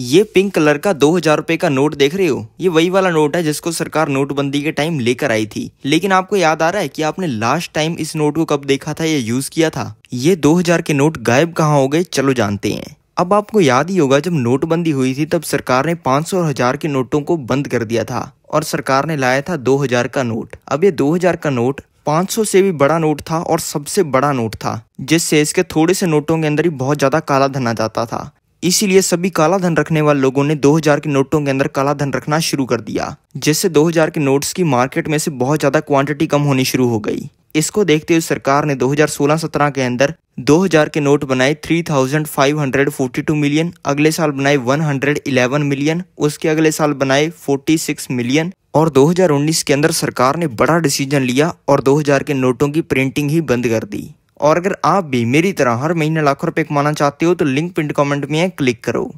ये pink colour का दो हजार रूपए का नोट देख रहे हो ये वही वाला नोट है जिसको सरकार नोटबंदी के टाइम लेकर आई थी लेकिन आपको याद आ रहा है कि आपने लास्ट टाइम इस नोट को कब देखा था या यूज किया था ये 2000 के नोट गायब कहाँ हो गए चलो जानते हैं अब आपको याद ही होगा जब नोटबंदी हुई थी तब सरकार ने पांच और हजार के नोटों को बंद कर दिया था और सरकार ने लाया था दो का नोट अब ये दो का नोट 500 से भी बड़ा नोट था और सबसे बड़ा नोट था जिससे इसके थोड़े से नोटों के अंदर ही बहुत ज्यादा काला धना जाता था इसीलिए सभी काला धन रखने वाले लोगों ने 2000 के नोटों के अंदर काला धन रखना शुरू कर दिया जिससे 2000 के नोट्स की मार्केट में से बहुत ज्यादा क्वांटिटी कम होनी शुरू हो गई इसको देखते हुए सरकार ने 2016-17 के अंदर 2000 के नोट बनाए 3,542 मिलियन अगले साल बनाए 111 मिलियन उसके अगले साल बनाए 46 मिलियन और 2019 के अंदर सरकार ने बड़ा डिसीजन लिया और 2000 के नोटों की प्रिंटिंग ही बंद कर दी और अगर आप भी मेरी तरह हर महीने लाखों रुपए कमाना चाहते हो तो लिंक पिंड कमेंट में है क्लिक करो